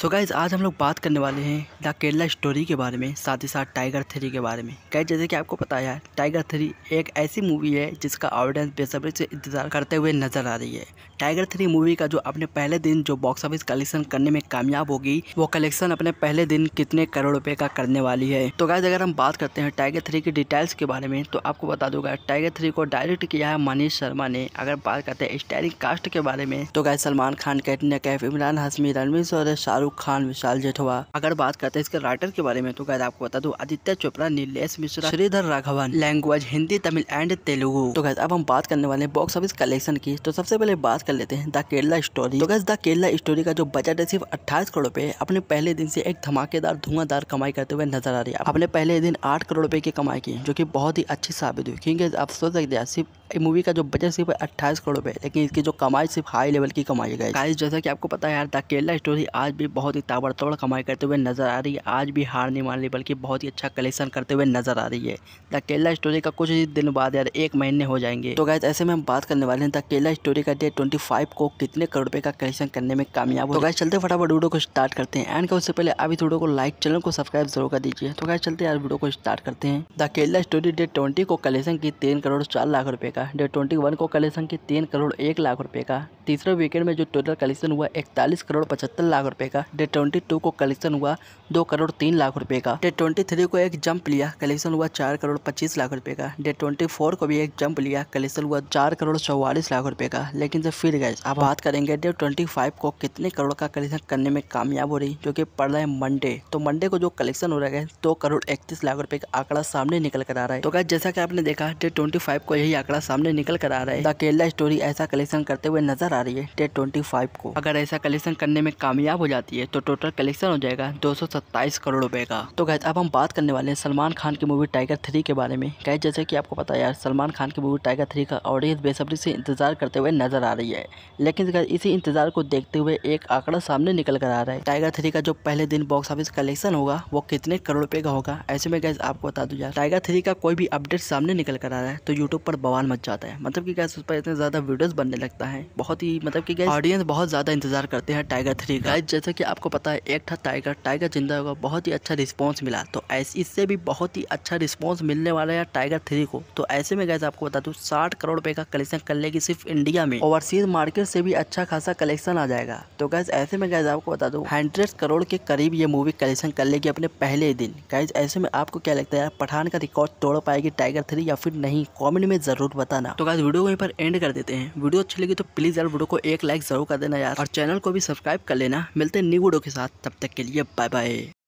सो so guys आज हम लोग बात करने वाले हैं द केरला स्टोरी के बारे में साथ ही साथ टाइगर थ्री के बारे में गाइज जैसे कि आपको पता है टाइगर थ्री एक ऐसी मूवी है जिसका ऑडियंस बेसब्री से इंतज़ार करते हुए नजर आ रही है टाइगर थ्री मूवी का जो अपने पहले दिन जो बॉक्स ऑफिस कलेक्शन करने में कामयाब होगी वो कलेक्शन अपने पहले दिन कितने करोड़ रुपये का करने वाली है तो गाइज अगर हम बात करते हैं टाइगर थ्री की डिटेल्स के बारे में तो आपको बता दूंगा टाइगर थ्री को डायरेक्ट किया है मनीष शर्मा ने अगर बात करते हैं स्टारिंग कास्ट के बारे में तो गाय सलमान खान कैटरीना कैफ इमरान हसमी रणवीर और शाहरुख शाहरुख खान विशाल जेठवा अगर बात करते हैं इसके राइटर के बारे में तो गैद आपको बता दो आदित्य चोपड़ा नीलेष मिश्रा श्रीधर राघवन लैंग्वेज हिंदी तमिल एंड तेलुगु तो गैस अब हम बात करने वाले बॉक्स ऑफिस कलेक्शन की तो सबसे पहले बात कर लेते हैं द केरला स्टोरी तो गैस द केरला स्टोरी का जो बजट है सिर्फ अट्ठाईस करोड़ रुपए अपने पहले दिन से एक धमाकेदार धुआंधार कमाई करते हुए नजर आ रही है अपने पहले दिन आठ करोड़ रुपए की कमाई की जो की बहुत ही अच्छी साबित हुई क्योंकि आप सोच सकते हैं सिर्फ मूवी का जो बजट सिर्फ अट्ठाईस करोड़ रुपए लेकिन इसकी जो कमाई सिर्फ हाई लेवल की कमाई गई जैसा की आपको पता है यार द केरला स्टोरी आज भी बहुत ही ताबड़तोड़ कमाई करते हुए नजर आ रही है आज भी हार नहीं मान रही बल्कि बहुत ही अच्छा कलेक्शन करते हुए नजर आ रही है द केला स्टोरी का कुछ ही दिन बाद यार एक महीने हो जाएंगे तो गैस ऐसे में हम बात करने वाले हैं द केला स्टोरी का डेट ट्वेंटी को कितने करोड़ रुपए का कलेक्शन करने में कामयाब हो गैस तो चलते फटाफट वीडियो को स्टार्ट करते हैं एंड उससे पहले अभी वीडियो को लाइक चैनल को सब्सक्राइब जरूर कर दीजिए तो गैस चलते यार वीडियो को स्टार्ट करते हैं the Kerala story day twenty को कलेक्शन की तीन करोड़ चार लाख रुपए का डेट ट्वेंटी को कलेक्शन की तीन करोड़ एक लाख रुपए का तीसरे वीकेंड में जो टोटल कलेक्शन हुआ इकतालीस करोड़ पचहत्तर लाख रुपए का डे ट्वेंटी टू को कलेक्शन हुआ दो करोड़ तीन लाख रुपए का डे ट्वेंटी थ्री को एक जंप लिया कलेक्शन हुआ चार करोड़ पच्चीस लाख रुपए का डे ट्वेंटी फोर को भी एक जंप लिया कलेक्शन हुआ चार करोड़ चौवालीस लाख रुपए का लेकिन जब फिर गए आप बात करेंगे डे ट्वेंटी फाइव को कितने करोड़ का कलेक्शन करने में कामयाब हो रही जो की पड़ रहा है मंडे तो मंडे को जो कलेक्शन हो रहा है दो करोड़ इकतीस लाख रुपए का आंकड़ा सामने निकल कर आ रहा है तो क्या जैसा की आपने देखा डे ट्वेंटी फाइव को यही आंकड़ा सामने निकल कर आ रहा है अकेला स्टोरी ऐसा कलेक्शन करते हुए नजर आ रही है डे ट्वेंटी फाइव को अगर ऐसा कलेक्शन करने में कामयाब हो जाती है चाहिए तो टोटल कलेक्शन हो जाएगा दो करोड़ रुपए का तो गैस अब हम बात करने वाले हैं सलमान खान की मूवी टाइगर थ्री के बारे में गैस जैसे कि आपको पता यार सलमान खान की मूवी टाइगर थ्री का ऑडियंस बेसब्री से इंतजार करते हुए नजर आ रही है लेकिन इसी इंतजार को देखते हुए एक आंकड़ा सामने निकल कर आ रहा है टाइगर थ्री का जो पहले दिन बॉक्स ऑफिस कलेक्शन होगा वो कितने करोड़ रुपए का होगा ऐसे में गैस आपको बता दू यार टाइगर थ्री का कोई भी अपडेट सामने निकल कर आ रहा है तो यूट्यूब पर बवाल मच जाता है मतलब की गैस उस पर इतना ज्यादा वीडियो बनने लगता है बहुत ही मतलब की गैस ऑडियंस बहुत ज्यादा इंतजार करते हैं टाइगर थ्री का जैसे की आपको पता है एक था टाइगर टाइगर जिंदा होगा बहुत ही अच्छा रिस्पॉन्स मिला तो ऐसे इससे भी बहुत ही अच्छा रिस्पॉन्स मिलने वाला है टाइगर थ्री को तो ऐसे में गैस आपको बता दूँ साठ करोड़ रुपये का कलेक्शन कर लेगी सिर्फ इंडिया में ओवरसीज मार्केट से भी अच्छा खासा कलेक्शन आ जाएगा तो गैस ऐसे में गैस आपको बता दूँ हंड्रेड करोड़ के करीब ये मूवी कलेक्शन कर लेगी अपने पहले ही दिन गैस ऐसे में आपको क्या लगता है यार पठान का रिकॉर्ड तोड़ पाएगी टाइगर थ्री या फिर नहीं कॉमेंट में जरूर बताना तो गैस वीडियो को यहीं पर एंड कर देते हैं वीडियो अच्छी लगी तो प्लीज़ यार वीडियो को एक लाइक जरूर कर देना यार और चैनल को भी सब्सक्राइब कर लेना मिलते न्यू वीडियो के साथ तब तक के लिए बाय बाय